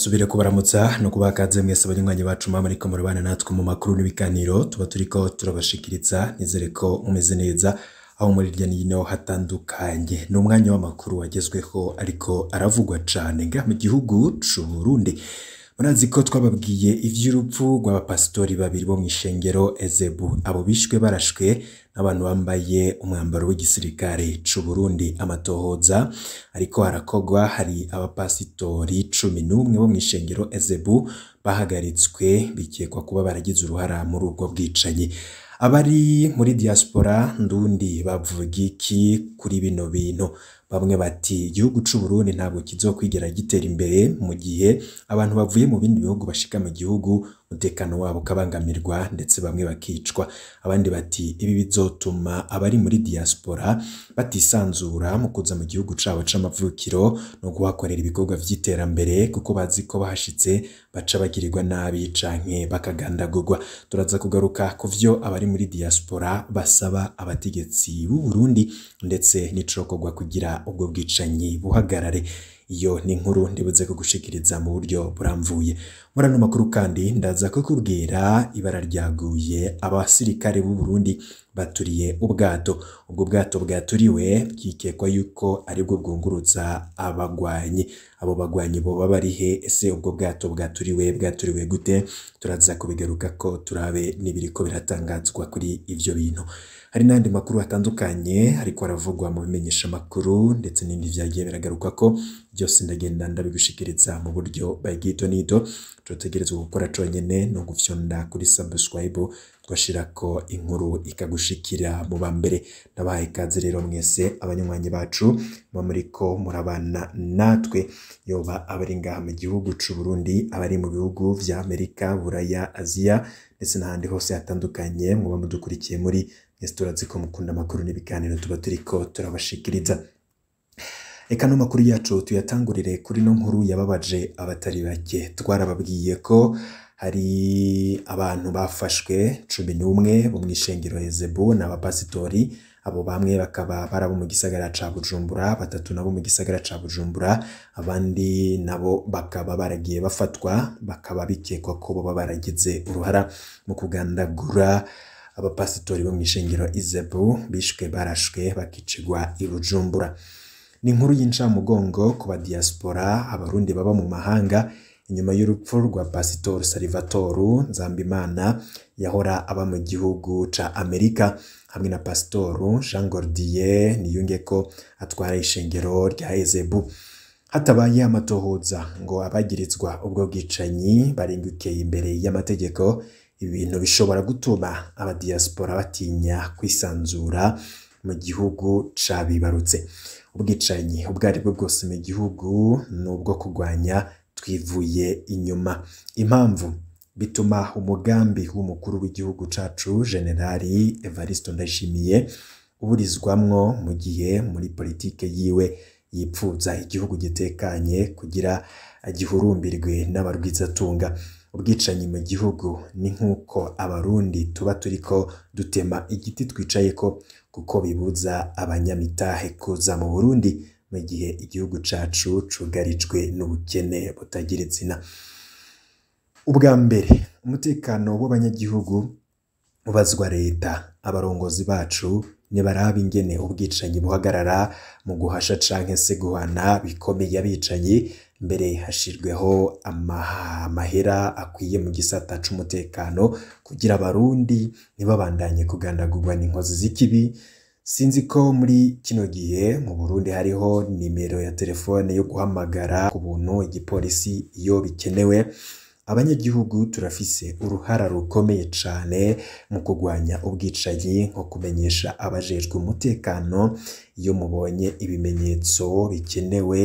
subire kubaramutsa no kuba kaze mwese abanywanyi bacu mama ariko murabana natwe mu makuru n'ibiganiro tuba turiko turabashikiriza nizere ko umeze neza aho muri irya nino hatandukanye ni umwanya w'amakuru wagezweho ariko aravugwa cane nga mu gihugu c'u murazi ko twababwiye iby'urupfu rw'abapasitori babiri bo mu ishengero ezebu abo bishwe barashwe n'abantu bambaye umwambaro w'igisirikare cy'u Burundi amatohoza ariko harakogwa hari abapasitori cumi n'umwe bo mu ishengero ezebu bahagaritswe bikekwa kuba baragize uruhara muri ubwo bwicanyi abari muri diaspora ndundi bavuga iki kuri bino bintu bamwe bati igihugu cy'u Burundi ntabwo kizokwigera gitera imbere mu gihe abantu bavuye mu bindi bihugu bashika mu gihugu umutekano wabo ukabangamirwa ndetse bamwe bakicwa abandi bati ibi bizotuma abari muri diaspora batisanzura mu kuza mu gihugu cyabo cy'amavukiro no kuhakorera ibikorwa by'iterambere kuko bazi ko bahashyitse baca bagirirwa nabi canke bakagandagurwa turaza kugaruka ku vyo abari muri diaspora basaba abategetsi b'u Burundi ndetse n'icokorwa kugira ubwo bwicanyi buhagarare iyo ni inkuru ndibutse kugushikiriza mu buryo burambuye muri ano makuru kandi ndaza kukubwira ibara ryaguye abasirikare b'u Burundi baturiye ubwato, ubwo bwato bwaturiwe bikekwa yuko aribwo bwungurutsa abagwanyi, abo bagwanyi bo babarihe he? Ese ubwo bwato bwaturiwe bwaturiwe gute? Turaza kubigaruka ko turabe n'ibiriko biratangazwa kuri ibyo bintu. Hari n'andi makuru atandukanye ariko aravugwa mu bimenyeshamakuru ndetse n'ibindi byagiye biragarukwa ko byose ndagenda ndabigushikiriza mu buryo bwa gito n'ito, turategerezwa gukora conyene ni ugufyonda kuri subscribe tubashira ko inkuru ikagushikira mu ba mbere nabahaye ikaze rero mwese abanywanyi bacu muba muri ko murabana natwe yoba abari ngaha mu gihugu cy'u Burundi abari mu bihugu vya Amerika Buraya Aziya ndetse n'ahandi hose hatandukanye muba mudukurikiye muri mwese turazi ko mukunda amakuru n'ibiganiro tuba turi ko turabashikiriza Eka no makuru yacu tuyatangurire kuri no nkuru yababaje abatari bake twarababwiye ko hari abantu bafashwe cumi n'umwe bo mu ishengero Ezebu ni abapasitori, abo bamwe bakaba bari abo mu gisagara ca Bujumbura, batatu nabo mu gisagara ca Bujumbura, abandi nabo bakaba baragiye bafatwa, bakaba bikekwa ko baba baragize uruhara mu kugandagura abapasitori bo mu ishengero Izebu bishwe barashwe bakicirwa i Bujumbura. Ni inkuru y'incamugongo ku badiaspora, abarundi baba mu mahanga inyuma y'urupfu rwa Pasitori Salvatore Nzambimana yahora aba mu gihugu ca Amerika hamwe na Pasitori Jean Gordier Niyungeko atwara ishengero rya Ezebu hatabaye amatohoza ngo abagirizwa ubwo bwicanyi barengukiye imbere y'amategeko ibintu bishobora gutuma abadiaspora batinya kwisanzura mu gihugu cabibarutse ubwicanyi ubwo aribwo bwose mu gihugu ni ubwo kurwanya twivuye inyuma impamvu bituma umugambi w'umukuru w'igihugu cyacu generali Evariste Ndayishimiye uburizwamwo mu gihe muri politiki yiwe yipfuza igihugu gitekanye kugira agihurumbirwe n'abarwizatunga ubwicanyi mu gihugu ni nk'uko abarundi tuba turiko dutema igiti twicaye ko kuko bibuza abanyamitahe kuza mu Burundi mu gihe igihugu cyacu cyugarijwe n'ubukene butagira izina. Ubwa mbere umutekano w'abanyagihugu ubazwa leta, abarongozi bacu nibaraba ingene ubwicanyi buhagarara mu guhasha canke se guhana bikomeye abicanyi, mbere hashirweho amahera akwiye mu gisata c'umutekano kugira abarundi ntibabandanye kugandagurwa n'inkozi z'ikibi. sinzi ko muri kino gihe mu Burundi hariho nimero ya telefone yo guhamagara ku buntu igipolisi iyo bikenewe abanyagihugu turafise uruhara rukomeye cyane mu kurwanya ubwicanyi nko kumenyesha abajejwe umutekano iyo mubonye ibimenyetso bikenewe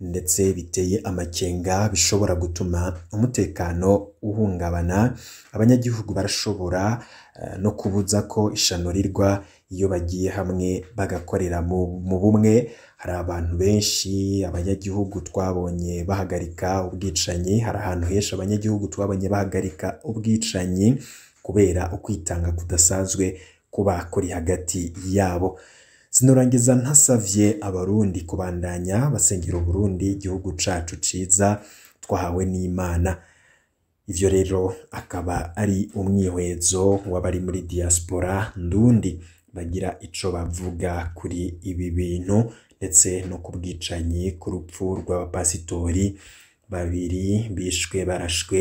ndetse biteye amakenga bishobora gutuma umutekano uhungabana, abanyagihugu barashobora eh, no kubuza ko ishyano rirwa iyo bagiye hamwe bagakorera mu bumwe, hari abantu benshi abanyagihugu twabonye bahagarika ubwicanyi, hari ahantu henshi abanyagihugu twabonye bahagarika ubwicanyi kubera ukwitanga kudasanzwe kuba kuri hagati yabo. sinorangiza ntasavye abarundi kubandanya basengera uburundi igihugu cacu ciza twahawe n'imana ivyo rero akaba ari umwihwezo w'abari muri diaspora ndundi bagira ico bavuga kuri ibi bintu ndetse no ku bwicanyi ku rupfu rw'abapasitori babiri bishwe barashwe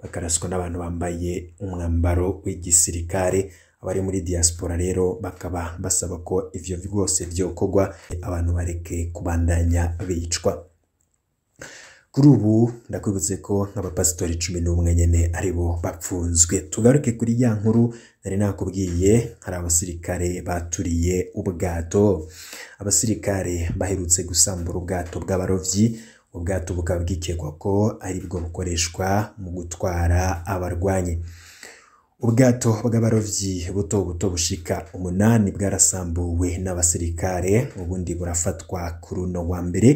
bakaraswa n'abantu bambaye umwambaro w'igisirikare abari muri diaspora rero bakaba basaba ko ibyo byose byokorwa abantu bareke kubandanya bicwa kuri ubu ndakwibutse ko nk'abapasitori cumi n'umwe nyine aribo bapfunzwe tugaruke kuri ya nkuru nari nakubwiye hari abasirikare baturiye ubwato abasirikare baherutse gusambura ubwato bw'abarobyi ubwato bukaba bwikekwa ko ari bwo bukoreshwa mu gutwara abarwanyi ubwato bw'abarobyi buto buto bushika umunani bwarasambuwe n'abasirikare ubundi burafatwa kuri uno wa mbere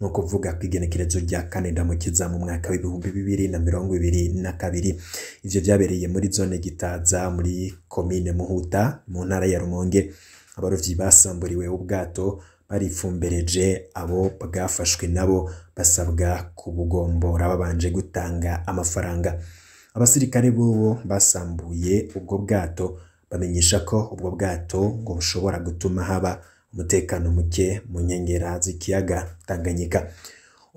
ni ukuvuga ku igenekerezo rya kane ndamukiza mu mwaka w'ibihumbi bibiri na mirongo ibiri na kabiri ibyo byabereye muri zone gitaza muri komine muhuta mu ntara ya rumonge abarobyi basamburiwe ubwato barifumbereje abo bwafashwe nabo basabwa kubugombora babanje gutanga amafaranga abasirikare bobo basambuye ubwo bwato bamenyesha ko ubwo bwato ngo bushobora gutuma haba umutekano muke mu nkengera z'ikiyaga Tanganyika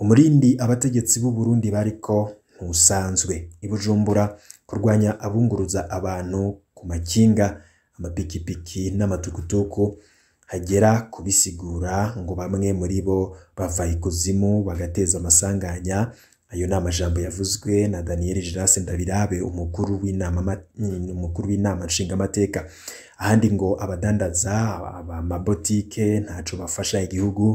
umurindi abategetsi b'u Burundi bariko ntusanzwe i Bujumbura kurwanya abunguruza abantu ku makinga amapikipiki n'amatukutuku hagera kubisigura ngo bamwe muri bo bava ikuzimu bagateza amasanganya ayo ni amajambo yavuzwe na daniel gerase ndabirabe umukuru w'inama umukuru w'inama nshingamateka ahandi ngo abadandaza abamabotike ntaco bafasha igihugu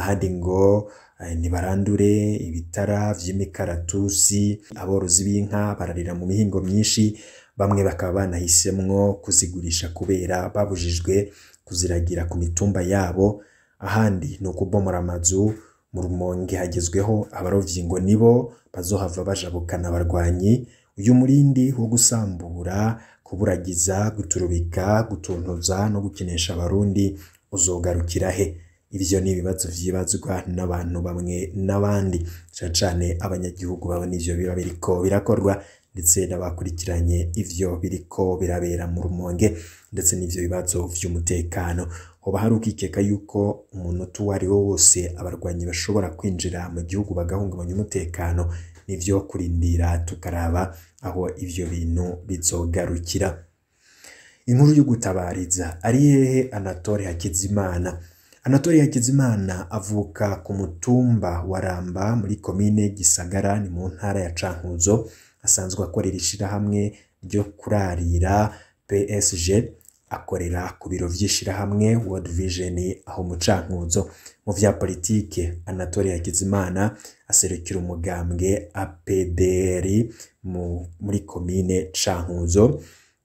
ahandi ngo eh, ntibarandure ibitara by'imikaratusi aborozi b'inka bararira mu mihingo myinshi bamwe bakaba banahisemwo kuzigurisha kubera babujijwe kuziragira ku mitumba yabo ahandi ni ukubomora amazu mu rumonge hagezweho abarovyi ngo nibo bazohava bajabukana abarwanyi uyu murindi wo gusambura kuburagiza guturubika gutuntuza no gukinisha abarundi uzogarukira he ivyo ni ibibazo vyibazwa n'abantu bamwe n'abandi cane cane abanyagihugu babona ivyo biba biriko birakorwa ndetse n'abakurikiranye ivyo biriko birabera mu rumonge ndetse n’ibyo bibazo by’umutekano. hoba hari ukikeka yuko umunota uwo ari wo wose abarwanyi bashobora kwinjira mu gihugu bagahungabanya umutekano n’ibyo kurindira tukaraba aho ivyo bintu bizogarukira inkuru yo gutabariza ari hehe anatole hakizimana anatole hakizimana avuka ku mutumba wa ramba muri komine gisagara ni mu ntara ya cankuzo asanzwe akorera ishyirahamwe ryo kurarira PSG, akorera ku biro by'ishyirahamwe World Vision aho mu Mu vya politike, Anatole Hakizimana aserukira umugambwe APDR muri komine Cankuzo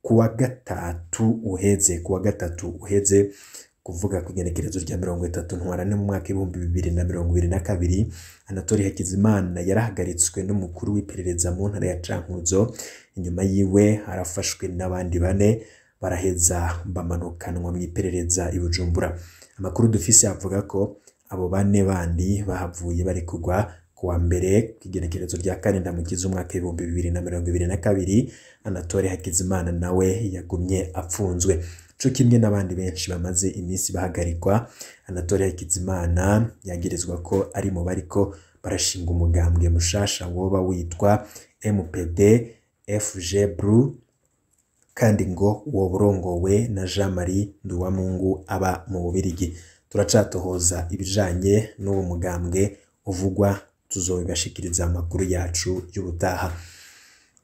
kuwa gatatu uheze kuwa gatatu uheze kuvuga ku igenekerezo rya mirongo itatu ntwarane mu mwaka ibihumbi bibiri na mirongo ibiri na kabiri anatoli hakizimana yarahagaritswe n'umukuru w'iperereza mu ntara ya cankuzo inyuma yiwe harafashwe n'abandi bane baraheza bamanukanwa mu iperereza i bujumbura amakuru dufise avuga ko abo bane bandi bahavuye bari kugwa kuwa mbere ku igenekerezo rya kane ndamukiza umwaka ibihumbi bibiri na mirongo ibiri na kabiri anatole hakizimana nawe yagumye apfunzwe cyo kimwe n'abandi benshi bamaze iminsi bahagarikwa anatole hakizimana yagerezwa ko ari mu bariko barashinga umugambwe mushasha woba witwa mpd fg bru kandi ngo uwo burongowe na jean marie nduwamungu aba mu bubirigi turacatohoza ibijanye n'uwo mugambwe uvugwa tuzobibashikiriza amakuru yacu y'ubutaha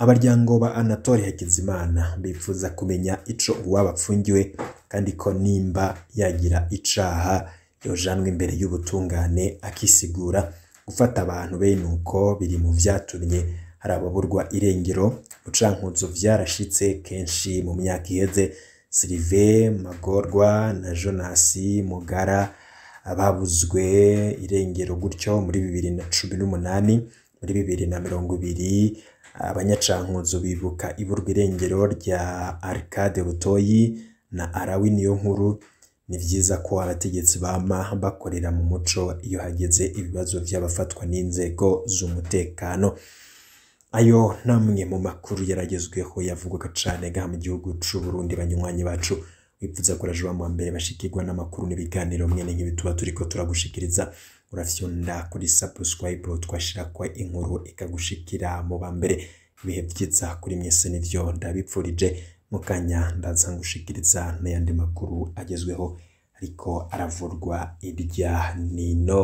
Abaryango ba Anatole Hakizimana bifuza kumenya ico uwaba apfungiwe kandi ko nimba yagira icaha yojanwe imbere y'ubutungane akisigura gufata abantu bene uko biri mu vyatumye hari ababurwa irengero bucankuzo vyarashitse kenshi mu myaka iheze Sylvain Magorwa na Jonas Mugara ababuzwe irengero gutyo muri bibiri na cumi n'umunani muri bibiri na mirongo ibiri abanyacankuzo bibuka iburwa irengero rya arcade butoyi na arawi niyo nkuru ni byiza ko abategetsi bama bakorera mu muco iyo hageze ibibazo by'abafatwa n'inzego z'umutekano ayo namwe mu makuru yaragezweho yavugwaga cyane mu gihugu cy'u Burundi banywanyi bacu wipfuza kurajwa mu mbere bashikirwa n'amakuru n'ibiganiro mwene nk'ibi tuba turiko turagushikiriza urafyonda kuri subscribe twashira ko inkuru ikagushikira mu ba mbere ibihe byiza kuri mwese nibyo ndabipfurije mu kanya ndaza ngushikiriza n'ayandi makuru agezweho ariko aravurwa irya nino